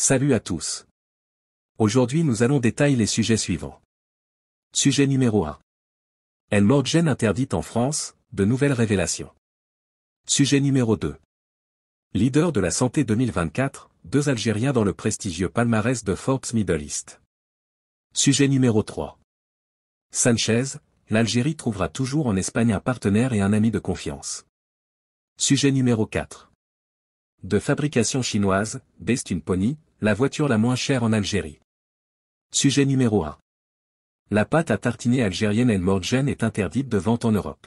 Salut à tous. Aujourd'hui nous allons détailler les sujets suivants. Sujet numéro 1. El Morgen interdite en France, de nouvelles révélations. Sujet numéro 2. Leader de la santé 2024, deux Algériens dans le prestigieux palmarès de Forbes Middle East. Sujet numéro 3. Sanchez, l'Algérie trouvera toujours en Espagne un partenaire et un ami de confiance. Sujet numéro 4. De fabrication chinoise, Best une pony, la voiture la moins chère en Algérie. Sujet numéro 1. La pâte à tartiner algérienne El Morgen est interdite de vente en Europe.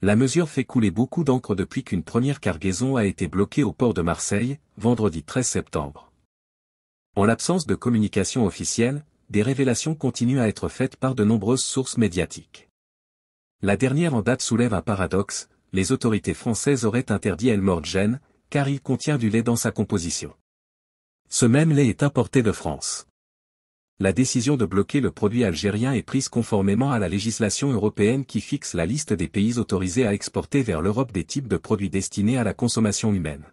La mesure fait couler beaucoup d'encre depuis qu'une première cargaison a été bloquée au port de Marseille, vendredi 13 septembre. En l'absence de communication officielle, des révélations continuent à être faites par de nombreuses sources médiatiques. La dernière en date soulève un paradoxe, les autorités françaises auraient interdit El Morgen, car il contient du lait dans sa composition. Ce même lait est importé de France. La décision de bloquer le produit algérien est prise conformément à la législation européenne qui fixe la liste des pays autorisés à exporter vers l'Europe des types de produits destinés à la consommation humaine.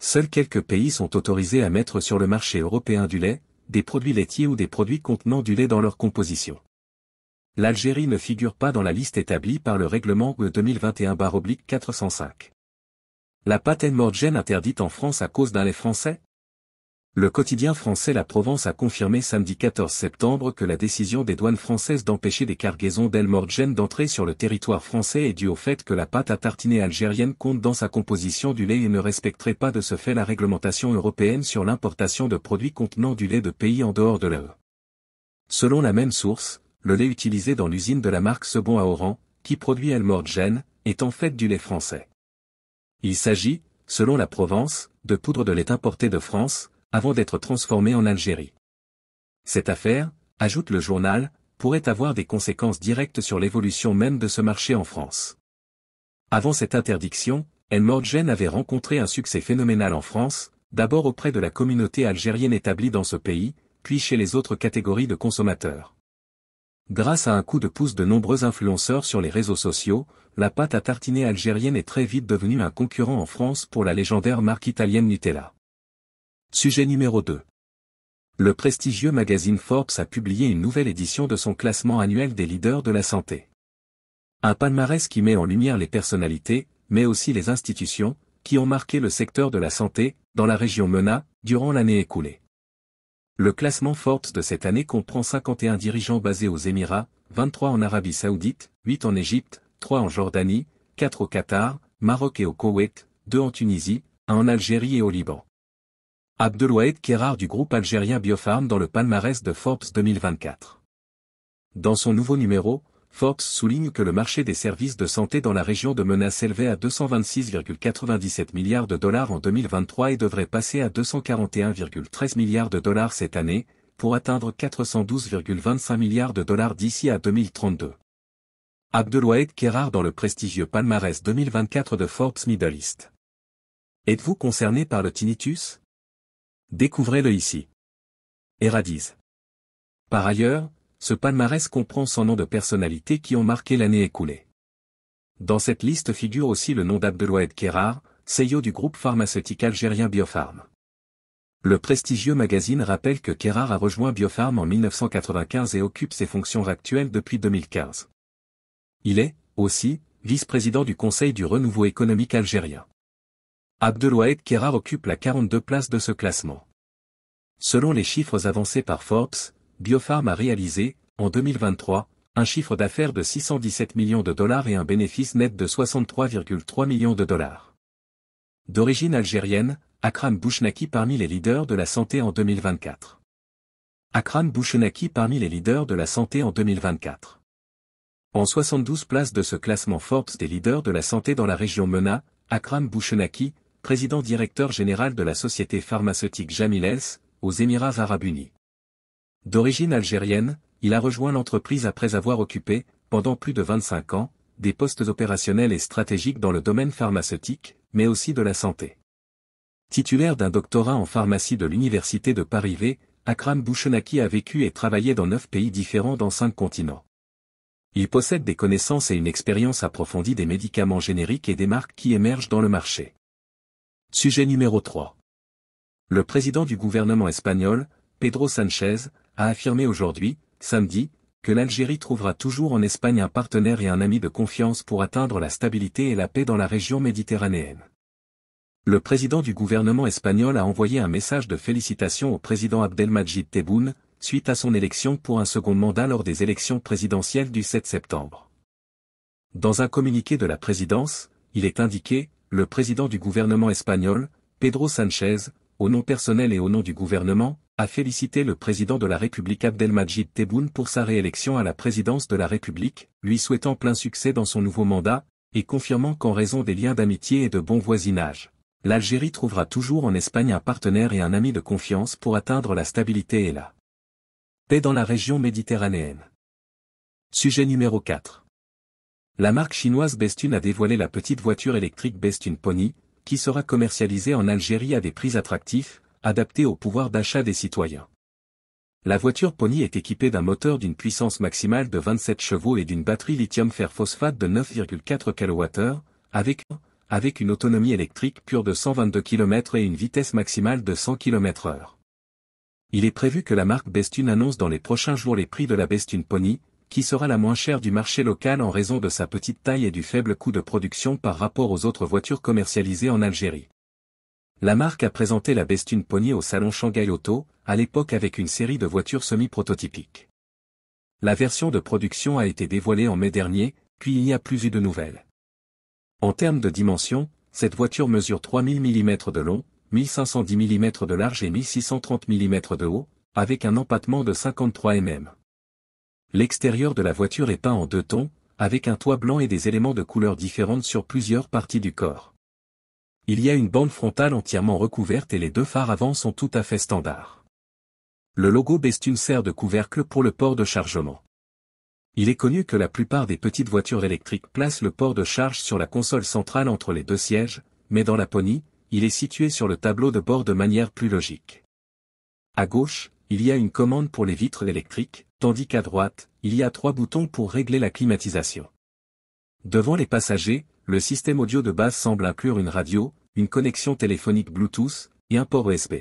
Seuls quelques pays sont autorisés à mettre sur le marché européen du lait, des produits laitiers ou des produits contenant du lait dans leur composition. L'Algérie ne figure pas dans la liste établie par le règlement 2021-405. E la pâte mortgène interdite en France à cause d'un lait français le quotidien français La Provence a confirmé samedi 14 septembre que la décision des douanes françaises d'empêcher des cargaisons d'El d'entrer sur le territoire français est due au fait que la pâte à tartiner algérienne compte dans sa composition du lait et ne respecterait pas de ce fait la réglementation européenne sur l'importation de produits contenant du lait de pays en dehors de l'Europe. Selon la même source, le lait utilisé dans l'usine de la marque Sebon à Oran, qui produit El est en fait du lait français. Il s'agit, selon la Provence, de poudre de lait importée de France, avant d'être transformée en Algérie. Cette affaire, ajoute le journal, pourrait avoir des conséquences directes sur l'évolution même de ce marché en France. Avant cette interdiction, El avait rencontré un succès phénoménal en France, d'abord auprès de la communauté algérienne établie dans ce pays, puis chez les autres catégories de consommateurs. Grâce à un coup de pouce de nombreux influenceurs sur les réseaux sociaux, la pâte à tartiner algérienne est très vite devenue un concurrent en France pour la légendaire marque italienne Nutella. Sujet numéro 2. Le prestigieux magazine Forbes a publié une nouvelle édition de son classement annuel des leaders de la santé. Un palmarès qui met en lumière les personnalités, mais aussi les institutions, qui ont marqué le secteur de la santé, dans la région MENA, durant l'année écoulée. Le classement Forbes de cette année comprend 51 dirigeants basés aux Émirats, 23 en Arabie Saoudite, 8 en Égypte, 3 en Jordanie, 4 au Qatar, Maroc et au Koweït, 2 en Tunisie, 1 en Algérie et au Liban. Abdelouaïd Kherar du groupe algérien Biofarm dans le palmarès de Forbes 2024. Dans son nouveau numéro, Forbes souligne que le marché des services de santé dans la région de menace s'élevait à 226,97 milliards de dollars en 2023 et devrait passer à 241,13 milliards de dollars cette année, pour atteindre 412,25 milliards de dollars d'ici à 2032. Abdelouaïd Kherar dans le prestigieux palmarès 2024 de Forbes Middle East. Êtes-vous concerné par le tinnitus Découvrez-le ici. Éradise. Par ailleurs, ce palmarès comprend son nom de personnalités qui ont marqué l'année écoulée. Dans cette liste figure aussi le nom d'Abdeloued Kerar, CEO du groupe pharmaceutique algérien Biopharm. Le prestigieux magazine rappelle que Kerar a rejoint Biopharm en 1995 et occupe ses fonctions actuelles depuis 2015. Il est, aussi, vice-président du Conseil du renouveau économique algérien. Abdelwahed Kera occupe la 42 place de ce classement. Selon les chiffres avancés par Forbes, Biopharm a réalisé, en 2023, un chiffre d'affaires de 617 millions de dollars et un bénéfice net de 63,3 millions de dollars. D'origine algérienne, Akram Bouchenaki parmi les leaders de la santé en 2024. Akram Bouchenaki parmi les leaders de la santé en 2024. En 72 places de ce classement Forbes des leaders de la santé dans la région MENA, Akram Bouchnaki, président directeur général de la société pharmaceutique Jamilès, aux Émirats arabes unis. D'origine algérienne, il a rejoint l'entreprise après avoir occupé, pendant plus de 25 ans, des postes opérationnels et stratégiques dans le domaine pharmaceutique, mais aussi de la santé. Titulaire d'un doctorat en pharmacie de l'Université de Paris-V, Akram Bouchenaki a vécu et travaillé dans neuf pays différents dans cinq continents. Il possède des connaissances et une expérience approfondie des médicaments génériques et des marques qui émergent dans le marché. Sujet numéro 3. Le président du gouvernement espagnol, Pedro Sanchez, a affirmé aujourd'hui, samedi, que l'Algérie trouvera toujours en Espagne un partenaire et un ami de confiance pour atteindre la stabilité et la paix dans la région méditerranéenne. Le président du gouvernement espagnol a envoyé un message de félicitations au président Abdelmajid Tebboune, suite à son élection pour un second mandat lors des élections présidentielles du 7 septembre. Dans un communiqué de la présidence, il est indiqué, le président du gouvernement espagnol, Pedro Sánchez, au nom personnel et au nom du gouvernement, a félicité le président de la République Abdelmajid Tebboune pour sa réélection à la présidence de la République, lui souhaitant plein succès dans son nouveau mandat, et confirmant qu'en raison des liens d'amitié et de bon voisinage, l'Algérie trouvera toujours en Espagne un partenaire et un ami de confiance pour atteindre la stabilité et la paix dans la région méditerranéenne. Sujet numéro 4. La marque chinoise Bestune a dévoilé la petite voiture électrique Bestune Pony, qui sera commercialisée en Algérie à des prix attractifs, adaptés au pouvoir d'achat des citoyens. La voiture Pony est équipée d'un moteur d'une puissance maximale de 27 chevaux et d'une batterie lithium-fer phosphate de 9,4 kWh, avec, une autonomie électrique pure de 122 km et une vitesse maximale de 100 km/h. Il est prévu que la marque Bestune annonce dans les prochains jours les prix de la Bestune Pony, qui sera la moins chère du marché local en raison de sa petite taille et du faible coût de production par rapport aux autres voitures commercialisées en Algérie. La marque a présenté la Bestune Pony au salon Shanghai Auto, à l'époque avec une série de voitures semi-prototypiques. La version de production a été dévoilée en mai dernier, puis il n'y a plus eu de nouvelles. En termes de dimensions, cette voiture mesure 3000 mm de long, 1510 mm de large et 1630 mm de haut, avec un empattement de 53 mm. L'extérieur de la voiture est peint en deux tons, avec un toit blanc et des éléments de couleurs différentes sur plusieurs parties du corps. Il y a une bande frontale entièrement recouverte et les deux phares avant sont tout à fait standards. Le logo Bestune sert de couvercle pour le port de chargement. Il est connu que la plupart des petites voitures électriques placent le port de charge sur la console centrale entre les deux sièges, mais dans la Pony, il est situé sur le tableau de bord de manière plus logique. À gauche, il y a une commande pour les vitres électriques, tandis qu'à droite, il y a trois boutons pour régler la climatisation. Devant les passagers, le système audio de base semble inclure une radio, une connexion téléphonique Bluetooth, et un port USB.